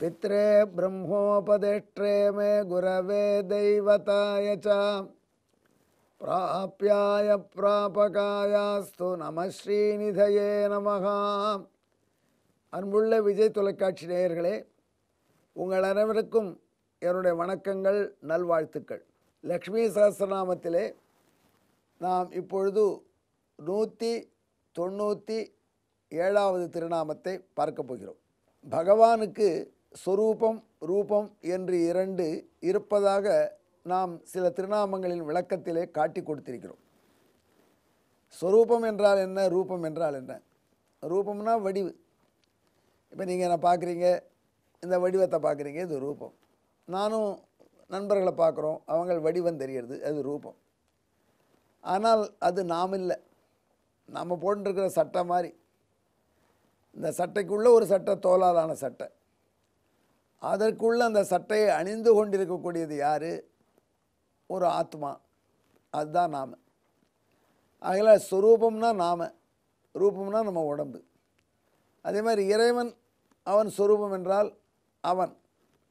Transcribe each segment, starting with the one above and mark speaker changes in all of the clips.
Speaker 1: பித்ரே ब्रह्मोपदेष्ट्रे मे குரவே दैवताय च प्राप्याय प्रापकायास्तु நம ஸ்ரீநிதயே நமகா அன்புள்ள விஜய் தொலைக்காட்சி நேயர்களே உங்கள் அனைவருக்கும் என்னுடைய வணக்கங்கள் நல்வாழ்த்துக்கள் லக்ஷ்மி சகசிரநாமத்திலே நாம் இப்பொழுது நூற்றி தொண்ணூற்றி ஏழாவது திருநாமத்தை பார்க்க போகிறோம் பகவானுக்கு சொரூபம் ரூபம் என்று இரண்டு இருப்பதாக நாம் சில திருநாமங்களின் விளக்கத்திலே காட்டி கொடுத்திருக்கிறோம் ஸ்வரூபம் என்றால் என்ன ரூபம் என்றால் என்ன ரூபம்னா வடிவு இப்போ நீங்கள் என்ன பார்க்குறீங்க இந்த வடிவத்தை பார்க்குறீங்க இது ரூபம் நானும் நண்பர்களை பார்க்குறோம் அவங்க வடிவம் தெரிகிறது அது ரூபம் ஆனால் அது நாம் இல்லை நம்ம போட்டுருக்கிற சட்டை மாதிரி இந்த சட்டைக்குள்ளே ஒரு சட்டை தோலாலான சட்டை அதற்குள்ளே அந்த சட்டையை அணிந்து கொண்டிருக்கக்கூடியது யார் ஒரு ஆத்மா அதுதான் நாம் ஆகல சுரூபம்னா நாம் ரூபம்னா நம்ம உடம்பு அதே மாதிரி இறைவன் அவன் சொரூபம் என்றால் அவன்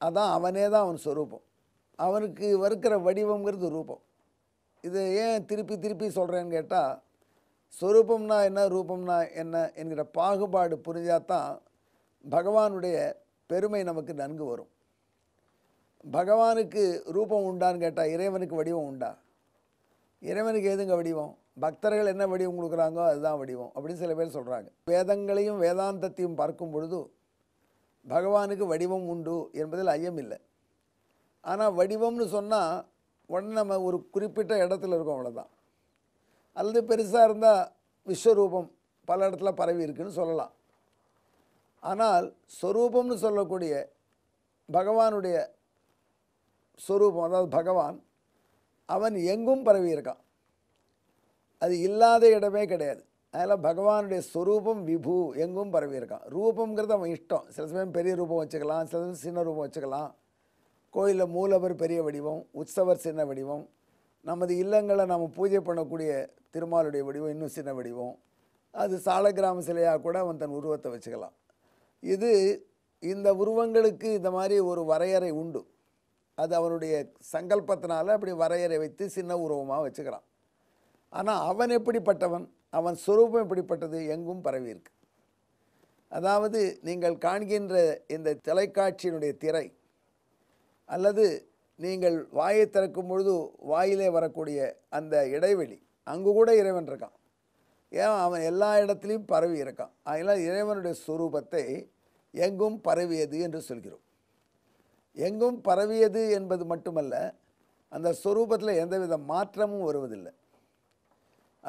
Speaker 1: அதான் அவனே தான் அவன் சொரூபம் அவனுக்கு வறுக்கிற வடிவங்கிறது ரூபம் இது ஏன் திருப்பி திருப்பி சொல்கிறேன்னு கேட்டால் ஸ்வரூபம்னா என்ன ரூபம்னா என்ன என்கிற பாகுபாடு புரிஞ்சாதான் பகவானுடைய பெருமை நமக்கு நன்கு வரும் பகவானுக்கு ரூபம் உண்டான்னு கேட்டால் இறைவனுக்கு வடிவம் உண்டா இறைவனுக்கு எதுங்க வடிவம் பக்தர்கள் என்ன வடிவம் கொடுக்குறாங்கோ அதுதான் வடிவம் அப்படின்னு சில பேர் சொல்கிறாங்க வேதங்களையும் வேதாந்தத்தையும் பார்க்கும் பொழுது பகவானுக்கு வடிவம் உண்டு என்பதில் ஐயம் இல்லை ஆனால் வடிவம்னு சொன்னால் உடனே நம்ம ஒரு குறிப்பிட்ட இடத்துல இருக்கோம் அவ்வளோதான் அல்லது பெருசாக இருந்தால் விஸ்வரூபம் பல இடத்துல பரவி இருக்குன்னு சொல்லலாம் ஆனால் ஸ்வரூபம்னு சொல்லக்கூடிய பகவானுடைய ஸ்வரூபம் அதாவது பகவான் அவன் எங்கும் பரவி இருக்கான் அது இல்லாத இடமே கிடையாது அதில் பகவானுடைய ஸ்வரூபம் விபு எங்கும் பரவி இருக்கான் ரூபங்கிறது அவன் இஷ்டம் சில சமயம் பெரிய ரூபம் வச்சுக்கலாம் சில சமயம் சின்ன ரூபம் வச்சுக்கலாம் கோயிலில் மூலவர் பெரிய வடிவம் உற்சவர் சின்ன வடிவம் நமது இல்லங்களை நாம் பூஜை பண்ணக்கூடிய திருமாலுடைய வடிவம் இன்னும் சின்ன வடிவம் அது கிராம சிலையாக கூட அவன் தன் உருவத்தை வச்சுக்கலாம் இது இந்த உருவங்களுக்கு இந்த மாதிரி ஒரு வரையறை உண்டு அது அவனுடைய சங்கல்பத்தினால் அப்படி வரையறை வைத்து சின்ன உருவமாக வச்சுக்கிறான் ஆனால் அவன் எப்படிப்பட்டவன் அவன் சுரூபம் எப்படிப்பட்டது எங்கும் பரவி இருக்கு அதாவது நீங்கள் காண்கின்ற இந்த தொலைக்காட்சியினுடைய திரை அல்லது நீங்கள் வாயை திறக்கும் பொழுது வாயிலே வரக்கூடிய அந்த இடைவெளி அங்கே கூட இறைவன் இருக்கான் ஏன் அவன் எல்லா இடத்துலையும் பரவி இருக்கான் அதனால் இறைவனுடைய சுரூபத்தை எங்கும் பரவியது என்று சொல்கிறோம் எங்கும் பரவியது என்பது மட்டுமல்ல அந்த ஸ்வரூபத்தில் எந்தவித மாற்றமும் வருவதில்லை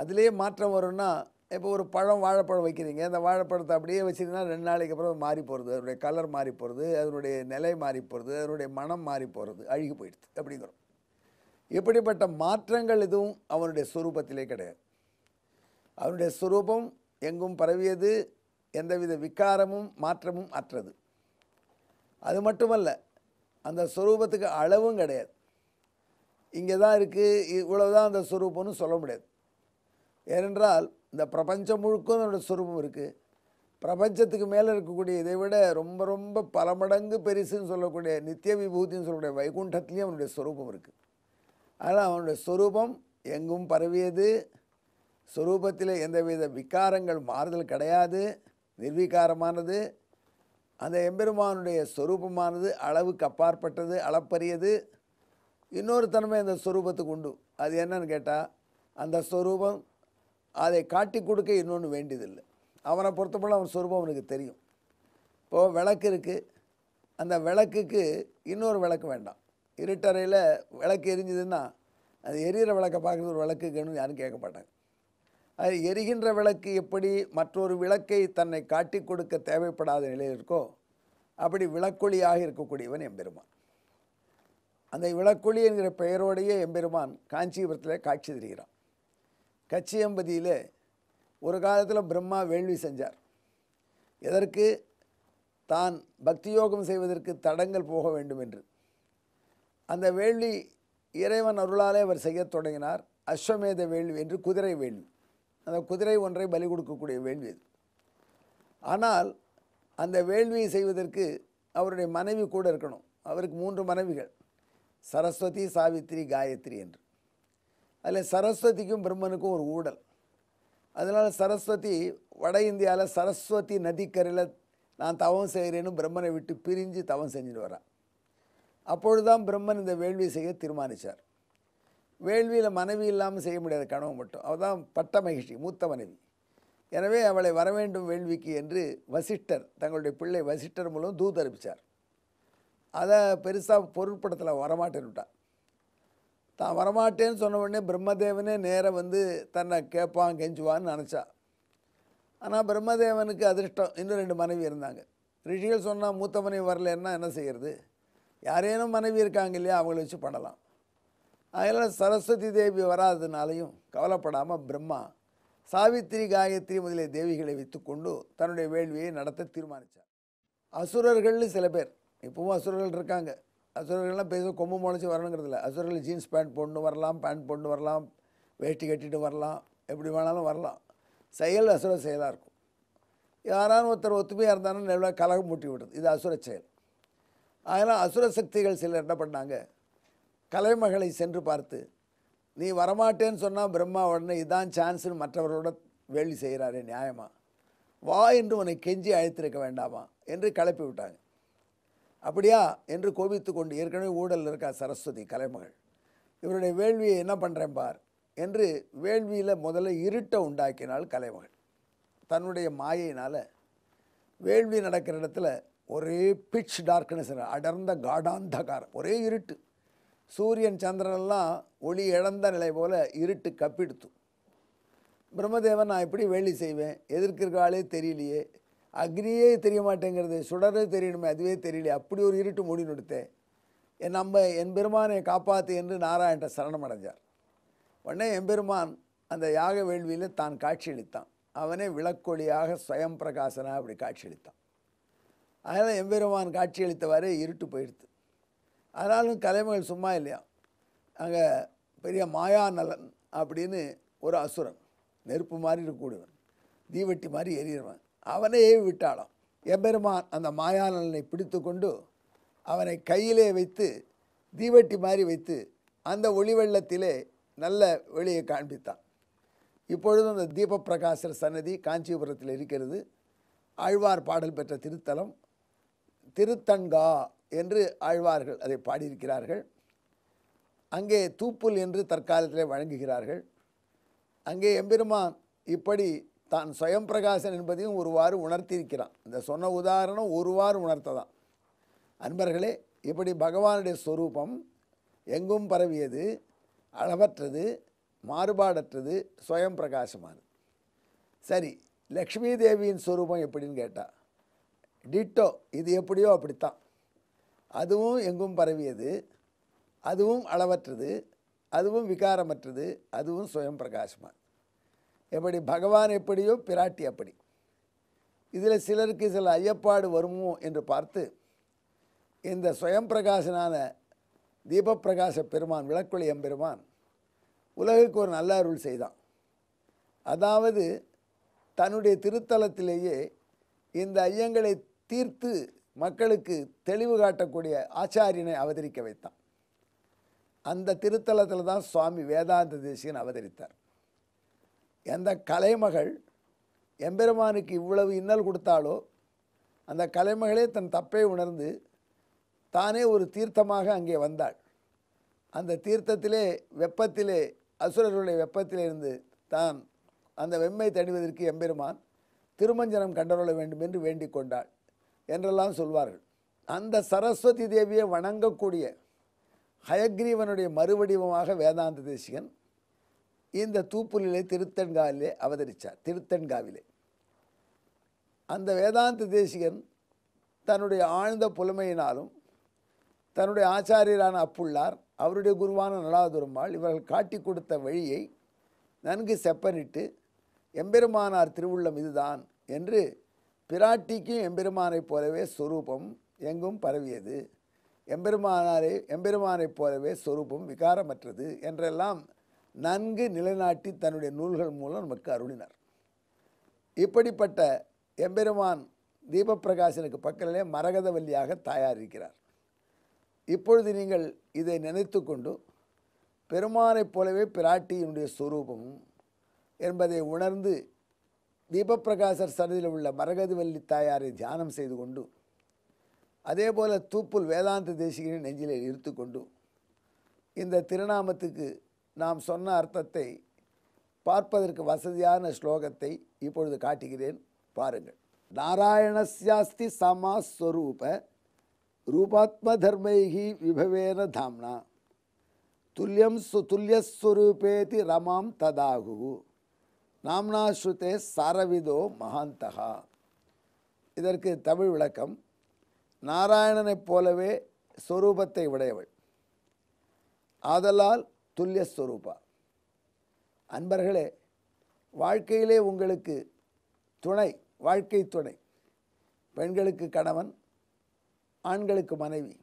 Speaker 1: அதுலேயே மாற்றம் வரும்னா இப்போ ஒரு பழம் வாழைப்பழம் வைக்கிறீங்க அந்த வாழைப்பழத்தை அப்படியே வச்சுருந்தா ரெண்டு நாளைக்கு அப்புறம் மாறி போகிறது அதனுடைய கலர் மாறி போகிறது அதனுடைய நிலை மாறி போகிறது அதனுடைய மனம் மாறி போகிறது அழுகி போயிடுது அப்படிங்கிறோம் இப்படிப்பட்ட மாற்றங்கள் எதுவும் அவனுடைய சுரூபத்திலே கிடையாது அவனுடைய சுரூபம் எங்கும் பரவியது எந்தவித விக்காரமும் மாற்றமும் அற்றது அது மட்டுமல்ல அந்த ஸ்வரூபத்துக்கு அளவும் கிடையாது இங்கே தான் இருக்குது இவ்வளோ தான் அந்த சுரூபம்னு சொல்ல முடியாது ஏனென்றால் இந்த பிரபஞ்சம் முழுக்கும் அதனுடைய சுரூபம் இருக்குது பிரபஞ்சத்துக்கு மேலே இருக்கக்கூடிய இதை விட ரொம்ப ரொம்ப பல மடங்கு பெருசுன்னு சொல்லக்கூடிய நித்திய விபூதின்னு சொல்லக்கூடிய வைகுண்டத்துலேயும் அவனுடைய சுரூபம் இருக்குது அதனால் அவனுடைய சொரூபம் எங்கும் பரவியது சொரூபத்தில் எந்தவித விகாரங்கள் மாறுதல் கிடையாது நிர்வீகாரமானது அந்த எம்பெருமானுடைய சொரூபமானது அளவுக்கு அப்பாற்பட்டது அளப்பரியது இன்னொரு தன்மை அந்த ஸ்வரூபத்துக்கு உண்டு அது என்னன்னு கேட்டால் அந்த ஸ்வரூபம் அதை காட்டி கொடுக்க இன்னொன்று வேண்டியதில்லை அவனை பொறுத்தப்போல அவன் சொரூபம் அவனுக்கு தெரியும் இப்போது விளக்கு இருக்குது அந்த விளக்குக்கு இன்னொரு விளக்கு வேண்டாம் இருட்டறையில் விளக்கு எரிஞ்சுதுன்னா அது எரிகிற விளக்கை பார்க்குறது ஒரு கேணும் யாரும் கேட்க மாட்டாங்க அது எரிகின்ற விளக்கு எப்படி மற்றொரு விளக்கை தன்னை காட்டி கொடுக்க தேவைப்படாத நிலையில் இருக்கோ அப்படி விளக்கொலியாக இருக்கக்கூடியவன் எம்பெருமான் அந்த விளக்கொலி என்கிற பெயரோடையே எம்பெருமான் காஞ்சிபுரத்தில் காட்சி தருகிறான் கச்சியம்பதியில் ஒரு காலத்தில் பிரம்மா வேள்வி செஞ்சார் எதற்கு தான் பக்தி யோகம் செய்வதற்கு தடங்கள் போக வேண்டும் என்று அந்த வேள்வி இறைவன் அருளாலே அவர் செய்ய தொடங்கினார் அஸ்வமேத வேள்வி என்று குதிரை வேள்வி அந்த குதிரை ஒன்றை பலி கொடுக்கக்கூடிய வேள்வி அது ஆனால் அந்த வேள்வியை செய்வதற்கு அவருடைய மனைவி கூட இருக்கணும் அவருக்கு மூன்று மனைவிகள் சரஸ்வதி சாவித்ரி காயத்ரி என்று அதில் சரஸ்வதிக்கும் பிரம்மனுக்கும் ஒரு ஊடல் அதனால் சரஸ்வதி வட இந்தியாவில் சரஸ்வதி நதிக்கரையில் நான் தவம் செய்கிறேன்னு பிரம்மனை விட்டு பிரிஞ்சு தவம் செஞ்சுட்டு வரான் அப்பொழுதுதான் பிரம்மன் இந்த வேள்வி செய்ய தீர்மானித்தார் வேள்வியில் மனைவி இல்லாமல் செய்ய முடியாது கனவு மட்டும் அவள் தான் பட்ட மகிழ்ச்சி மூத்த மனைவி எனவே அவளை வர வேண்டும் வேள்விக்கு என்று வசிஷ்டர் தங்களுடைய பிள்ளை வசிஷ்டர் மூலம் தூதரிப்பிச்சார் அதை பெருசாக பொருட்படுத்தலை வரமாட்டேன்னுட்டான் தான் வரமாட்டேன்னு சொன்ன உடனே பிரம்மதேவனே நேராக வந்து தன்னை கேட்பான் கெஞ்சுவான்னு நினச்சா ஆனால் பிரம்மதேவனுக்கு அதிர்ஷ்டம் இன்னும் ரெண்டு மனைவி இருந்தாங்க ரிஷிகள் சொன்னால் மூத்த மனைவி வரலன்னா என்ன செய்கிறது யாரேனும் மனைவி இருக்காங்க இல்லையா அவங்கள வச்சு பண்ணலாம் அதனால் சரஸ்வதி தேவி வராததுனாலையும் கவலைப்படாமல் பிரம்மா சாவித்திரி காயத்ரி முதலிய தேவிகளை வைத்துக்கொண்டு தன்னுடைய வேள்வியை நடத்த தீர்மானித்தார் அசுரர்கள் சில பேர் இப்போவும் அசுரர்கள் இருக்காங்க அசுரர்கள்லாம் பேச கொம்பு முளைச்சி வரணுங்கிறதில்ல அசுரர்கள் ஜீன்ஸ் பேண்ட் போட்டு வரலாம் பேண்ட் போட்டு வரலாம் வேட்டி கட்டிட்டு வரலாம் எப்படி வேணாலும் வரலாம் செயல் அசுர செயலாக இருக்கும் யாரான ஒருத்தர் ஒத்துமையாக இருந்தாலும் நல்லா கலகம் மூட்டி விடுறது இது அசுர செயல் அதனால் அசுர சக்திகள் சிலர் என்ன பண்ணாங்க கலைமகளை சென்று பார்த்து நீ வரமாட்டேன்னு சொன்னால் பிரம்மா உடனே இதான் சான்ஸ்னு மற்றவர்களோட வேலி செய்கிறாரே நியாயமாக வா என்று உன்னை கெஞ்சி அழைத்திருக்க வேண்டாமா என்று கிளப்பி விட்டாங்க அப்படியா என்று கோபித்து கொண்டு ஏற்கனவே ஊழல் இருக்கா சரஸ்வதி கலைமகள் இவருடைய வேள்வியை என்ன பண்ணுறேன் பார் என்று வேள்வியில் முதல்ல இருட்டை உண்டாக்கினாள் கலைமகள் தன்னுடைய மாயினால் வேள்வி நடக்கிற இடத்துல ஒரே பிச் டார்க்னஸ் அடர்ந்த காடாந்தகாரம் ஒரே இருட்டு சூரியன் சந்திரனெல்லாம் ஒளி இழந்த நிலை போல் இருட்டு கப்பிடுத்தும் பிரம்மதேவன் நான் எப்படி வேலை செய்வேன் எதிர்க்கிறாலே தெரியலையே அக்னியே தெரிய மாட்டேங்கிறது சுடரே தெரியணுமே அதுவே தெரியலையே அப்படி ஒரு இருட்டு மூடி நொடுத்தேன் என் நம்ம என் பெருமானை காப்பாற்று என்று நாராயண்ட சரணம் அடைஞ்சார் உடனே எம்பெருமான் அந்த யாக வேள்வியில் தான் காட்சியளித்தான் அவனே விளக்கொழியாக ஸ்வயம் பிரகாசனாக அப்படி காட்சியளித்தான் அதனால் எம்பெருமான் காட்சியளித்தவாறு இருட்டு போயிடுது ஆனாலும் கலைமகள் சும்மா இல்லையா அங்கே பெரிய மாயா நலன் அப்படின்னு ஒரு அசுரன் நெருப்பு மாதிரி இருக்கக்கூடியவன் தீவெட்டி மாதிரி எரியவன் அவனே ஏவி விட்டாளாம் எம்பெருமான் அந்த மாயா நலனை பிடித்து கொண்டு அவனை கையிலே வைத்து தீவெட்டி மாதிரி வைத்து அந்த ஒளி வெள்ளத்திலே நல்ல வெளியை காண்பித்தான் இப்பொழுதும் அந்த பிரகாசர் சன்னதி காஞ்சிபுரத்தில் இருக்கிறது ஆழ்வார் பாடல் பெற்ற திருத்தலம் திருத்தங்கா என்று ஆழ்வார்கள் அதை பாடியிருக்கிறார்கள் அங்கே தூப்புல் என்று தற்காலத்தில் வழங்குகிறார்கள் அங்கே எம்பெருமான் இப்படி தான் சுயம் பிரகாசன் என்பதையும் ஒருவாறு உணர்த்தியிருக்கிறான் இந்த சொன்ன உதாரணம் ஒருவாறு உணர்த்ததான் அன்பர்களே இப்படி பகவானுடைய ஸ்வரூபம் எங்கும் பரவியது அளவற்றது மாறுபாடற்றது சுயம் பிரகாசமானது சரி லக்ஷ்மி தேவியின் ஸ்வரூபம் எப்படின்னு கேட்டால் டிட்டோ இது எப்படியோ அப்படித்தான் அதுவும் எங்கும் பரவியது அதுவும் அளவற்றது அதுவும் விகாரமற்றது அதுவும் சுயம் பிரகாசமாக எப்படி பகவான் எப்படியோ பிராட்டி அப்படி இதில் சிலருக்கு சில ஐயப்பாடு வருமோ என்று பார்த்து இந்த சுயம் பிரகாசனான தீபப்பிரகாச பெருமான் விளக்குழி எம்பெருமான் உலகுக்கு ஒரு நல்ல அருள் செய்தான் அதாவது தன்னுடைய திருத்தலத்திலேயே இந்த ஐயங்களை தீர்த்து மக்களுக்கு தெளிவு காட்டக்கூடிய ஆச்சாரியனை அவதரிக்க வைத்தான் அந்த திருத்தலத்தில் தான் சுவாமி வேதாந்த தேசியன் அவதரித்தார் எந்த கலைமகள் எம்பெருமானுக்கு இவ்வளவு இன்னல் கொடுத்தாலோ அந்த கலைமகளே தன் தப்பை உணர்ந்து தானே ஒரு தீர்த்தமாக அங்கே வந்தாள் அந்த தீர்த்தத்திலே வெப்பத்திலே அசுரர்களுடைய வெப்பத்திலே இருந்து தான் அந்த வெம்மை தணிவதற்கு எம்பெருமான் திருமஞ்சனம் கண்டருள வேண்டும் என்று வேண்டிக் கொண்டாள் என்றெல்லாம் சொல்வார்கள் அந்த சரஸ்வதி தேவியை வணங்கக்கூடிய ஹயக்ரீவனுடைய மறுவடிவமாக வேதாந்த தேசிகன் இந்த தூப்புலிலே திருத்தன்காவிலே அவதரித்தார் திருத்தன்காவிலே அந்த வேதாந்த தேசிகன் தன்னுடைய ஆழ்ந்த புலமையினாலும் தன்னுடைய ஆச்சாரியரான அப்புள்ளார் அவருடைய குருவான நலாதுருமாள் இவர்கள் காட்டி கொடுத்த வழியை நன்கு செப்பனிட்டு எம்பெருமானார் திருவுள்ளம் இதுதான் என்று பிராட்டிக்கும் எம்பெருமானைப் போலவே சொரூபம் எங்கும் பரவியது எம்பெருமானாரே எம்பெருமானைப் போலவே சொரூபம் விகாரமற்றது என்றெல்லாம் நன்கு நிலைநாட்டி தன்னுடைய நூல்கள் மூலம் நமக்கு அருளினார் இப்படிப்பட்ட எம்பெருமான் தீபப்பிரகாசனுக்கு பக்கத்திலே மரகதவல்லியாக தயாரிக்கிறார் இப்பொழுது நீங்கள் இதை நினைத்து கொண்டு பெருமானைப் போலவே பிராட்டியினுடைய சுரூபம் என்பதை உணர்ந்து தீபப்பிரகாசர் சன்னதியில் உள்ள மரகதவல்லி தாயாரை தியானம் செய்து கொண்டு அதே போல் தூப்புல் வேதாந்த தேசிகனை நெஞ்சிலே இருத்து கொண்டு இந்த திருநாமத்துக்கு நாம் சொன்ன அர்த்தத்தை பார்ப்பதற்கு வசதியான ஸ்லோகத்தை இப்பொழுது காட்டுகிறேன் பாருங்கள் நாராயணஸ்யாஸ்தி ஸ்வரூப ரூபாத்ம தர்மைகி விபவேன தாம்னா துல்லியம் சு துல்லியஸ்வரூபேதி ரமாம் ததாகு நாம்னா ஸ்ருதே சாரவிதோ மகாந்தகா இதற்கு தமிழ் விளக்கம் நாராயணனைப் போலவே ஸ்வரூபத்தை உடையவள் ஆதலால் துல்லிய ஸ்வரூபா அன்பர்களே வாழ்க்கையிலே உங்களுக்கு துணை வாழ்க்கை துணை பெண்களுக்கு கணவன் ஆண்களுக்கு மனைவி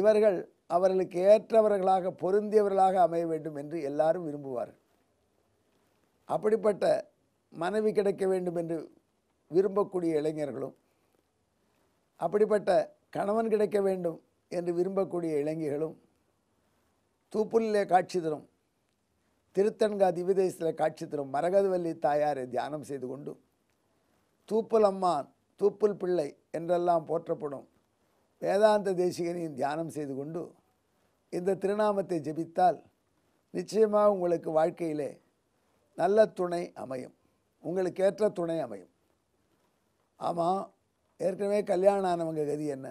Speaker 1: இவர்கள் அவர்களுக்கு ஏற்றவர்களாக பொருந்தியவர்களாக அமைய வேண்டும் என்று எல்லாரும் விரும்புவார்கள் அப்படிப்பட்ட மனைவி கிடைக்க வேண்டும் என்று விரும்பக்கூடிய இளைஞர்களும் அப்படிப்பட்ட கணவன் கிடைக்க வேண்டும் என்று விரும்பக்கூடிய இளைஞர்களும் தூப்புலிலே காட்சி தரும் திருத்தன்கா திவிதேசத்தில் காட்சி தரும் மரகதவல்லி தாயாரை தியானம் செய்து கொண்டு தூப்புல் அம்மான் தூப்புல் பிள்ளை என்றெல்லாம் போற்றப்படும் வேதாந்த தேசிகனையும் தியானம் செய்து கொண்டு இந்த திருநாமத்தை ஜெபித்தால் நிச்சயமாக உங்களுக்கு வாழ்க்கையிலே நல்ல துணை அமையும் உங்களுக்கு ஏற்ற துணை அமையும் ஆமாம் ஏற்கனவே கல்யாணம் ஆனவங்க கதி என்ன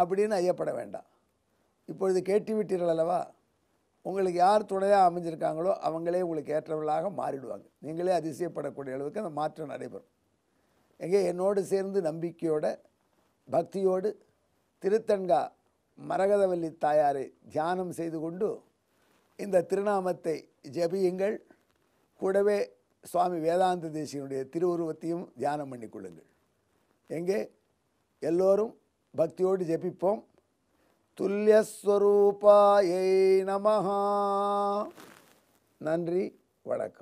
Speaker 1: அப்படின்னு ஐயப்பட வேண்டாம் இப்பொழுது கேட்டு விட்டீர்கள் அல்லவா உங்களுக்கு யார் துணையாக அமைஞ்சிருக்காங்களோ அவங்களே உங்களுக்கு ஏற்றவர்களாக மாறிடுவாங்க நீங்களே அதிசயப்படக்கூடிய அளவுக்கு அந்த மாற்றம் நடைபெறும் எங்கே என்னோடு சேர்ந்து நம்பிக்கையோட பக்தியோடு திருத்தன்கா மரகதவல்லி தாயாரை தியானம் செய்து கொண்டு இந்த திருநாமத்தை ஜபியுங்கள் கூடவே சுவாமி வேதாந்த தேசியனுடைய திருவுருவத்தையும் தியானம் கொள்ளுங்கள் எங்கே எல்லோரும் பக்தியோடு ஜெபிப்போம் துல்லியஸ்வரூபாயை நமஹா நன்றி வணக்கம்